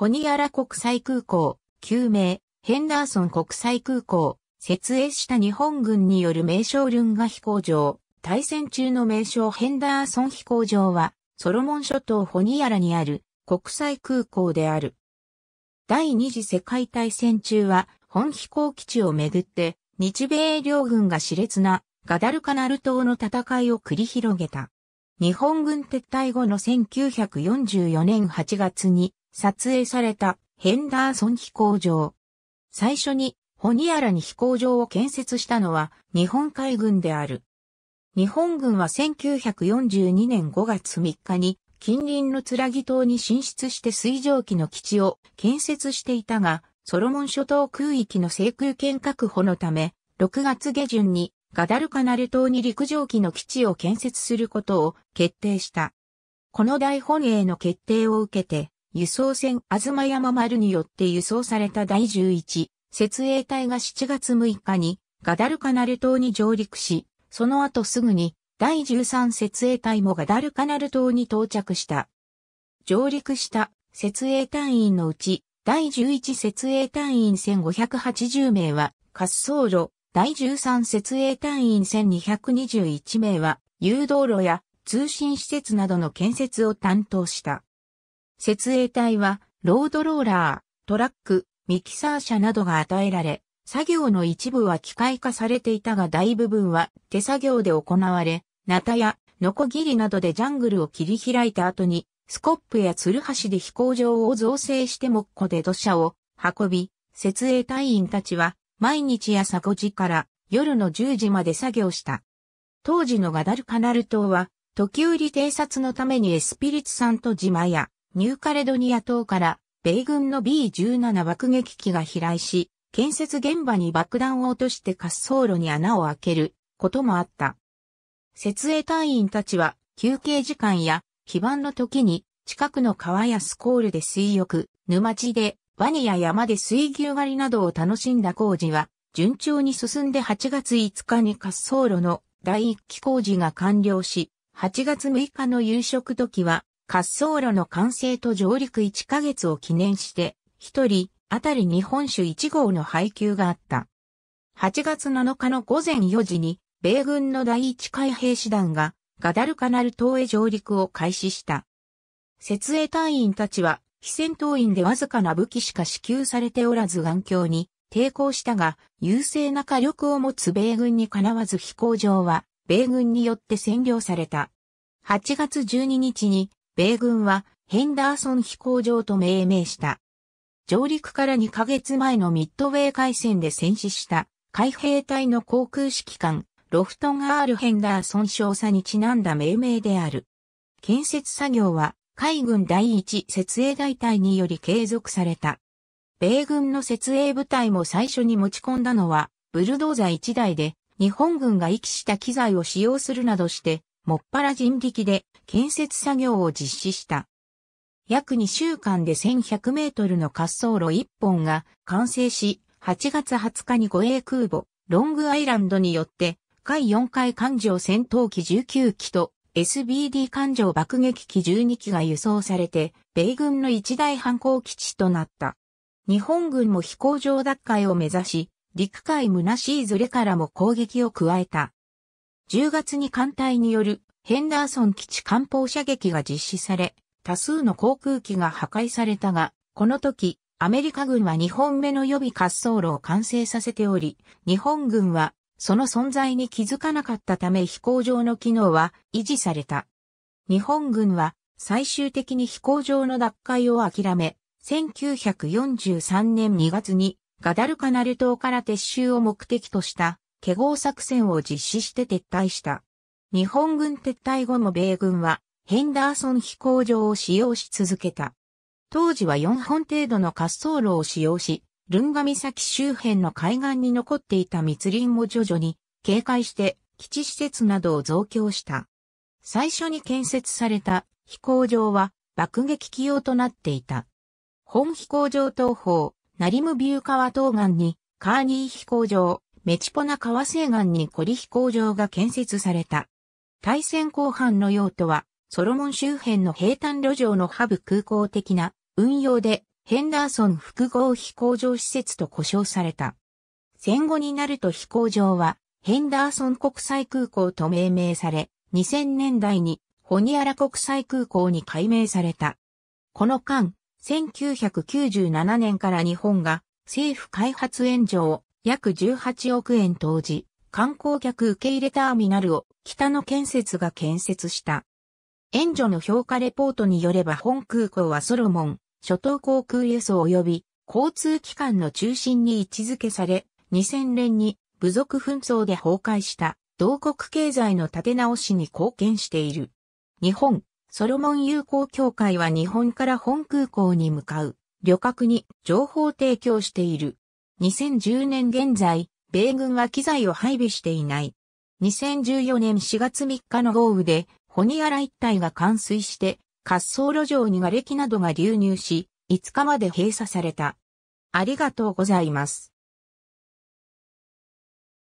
ホニアラ国際空港、旧名、ヘンダーソン国際空港、設営した日本軍による名称ルンガ飛行場、対戦中の名称ヘンダーソン飛行場は、ソロモン諸島ホニアラにある国際空港である。第二次世界大戦中は、本飛行基地をめぐって、日米両軍が熾烈なガダルカナル島の戦いを繰り広げた。日本軍撤退後の1944年8月に撮影されたヘンダーソン飛行場。最初にホニアラに飛行場を建設したのは日本海軍である。日本軍は1942年5月3日に近隣のつらぎ島に進出して水蒸気の基地を建設していたが、ソロモン諸島空域の制空権確保のため、6月下旬にガダルカナル島に陸上機の基地を建設することを決定した。この大本営の決定を受けて、輸送船あずまやま丸によって輸送された第11設営隊が7月6日にガダルカナル島に上陸し、その後すぐに第13設営隊もガダルカナル島に到着した。上陸した設営隊員のうち第11設営隊員1580名は滑走路、第13設営隊員1221名は誘導路や通信施設などの建設を担当した。設営隊は、ロードローラー、トラック、ミキサー車などが与えられ、作業の一部は機械化されていたが大部分は手作業で行われ、ナタやノコギリなどでジャングルを切り開いた後に、スコップやツルハシで飛行場を造成して木庫で土砂を運び、設営隊員たちは毎日朝5時から夜の10時まで作業した。当時のガダルカナル島は、時折偵察のためにエスピリツさんと島やニューカレドニア島から米軍の B17 爆撃機が飛来し、建設現場に爆弾を落として滑走路に穴を開けることもあった。設営隊員たちは休憩時間や基盤の時に近くの川やスコールで水浴、沼地でワニや山で水牛狩りなどを楽しんだ工事は順調に進んで8月5日に滑走路の第1期工事が完了し、8月6日の夕食時は滑走路の完成と上陸1ヶ月を記念して、一人、あたり日本酒1号の配給があった。8月7日の午前4時に、米軍の第1海兵士団が、ガダルカナル島へ上陸を開始した。設営隊員たちは、非戦闘員でわずかな武器しか支給されておらず眼鏡に抵抗したが、優勢な火力を持つ米軍にかなわず飛行場は、米軍によって占領された。8月12日に米軍はヘンダーソン飛行場と命名した。上陸から2ヶ月前のミッドウェー海戦で戦死した海兵隊の航空指揮官、ロフトン・アール・ヘンダーソン少佐にちなんだ命名である。建設作業は海軍第一設営大隊により継続された。米軍の設営部隊も最初に持ち込んだのは、ブルドーザー1台で、日本軍が遺棄した機材を使用するなどして、もっぱら人力で建設作業を実施した。約2週間で1100メートルの滑走路1本が完成し、8月20日に護衛空母、ロングアイランドによって、海4回艦上戦闘機19機と SBD 艦上爆撃機12機が輸送されて、米軍の一大反抗基地となった。日本軍も飛行場奪回を目指し、陸海虚しいずれからも攻撃を加えた。10月に艦隊によるヘンダーソン基地艦砲射撃が実施され、多数の航空機が破壊されたが、この時、アメリカ軍は2本目の予備滑走路を完成させており、日本軍はその存在に気づかなかったため飛行場の機能は維持された。日本軍は最終的に飛行場の奪回を諦め、1943年2月にガダルカナル島から撤収を目的とした華合作戦を実施して撤退した。日本軍撤退後も米軍はヘンダーソン飛行場を使用し続けた。当時は4本程度の滑走路を使用し、ルンガ岬周辺の海岸に残っていた密林を徐々に警戒して基地施設などを増強した。最初に建設された飛行場は爆撃機用となっていた。本飛行場東方、ナリムビュー川東岸にカーニー飛行場、メチポナ川西岸にコリ飛行場が建設された。大戦後半の用途は、ソロモン周辺の平坦路上のハブ空港的な運用で、ヘンダーソン複合飛行場施設と呼称された。戦後になると飛行場は、ヘンダーソン国際空港と命名され、2000年代にホニアラ国際空港に改名された。この間、1997年から日本が政府開発援助を約18億円投じ、観光客受け入れターミナルを北の建設が建設した。援助の評価レポートによれば本空港はソロモン、諸島航空輸送及び交通機関の中心に位置づけされ、2000年に部族紛争で崩壊した同国経済の立て直しに貢献している。日本、ソロモン友好協会は日本から本空港に向かう旅客に情報提供している。2010年現在、米軍は機材を配備していない。2014年4月3日の豪雨で、ホニアラ一帯が冠水して、滑走路上に瓦礫などが流入し、5日まで閉鎖された。ありがとうございます。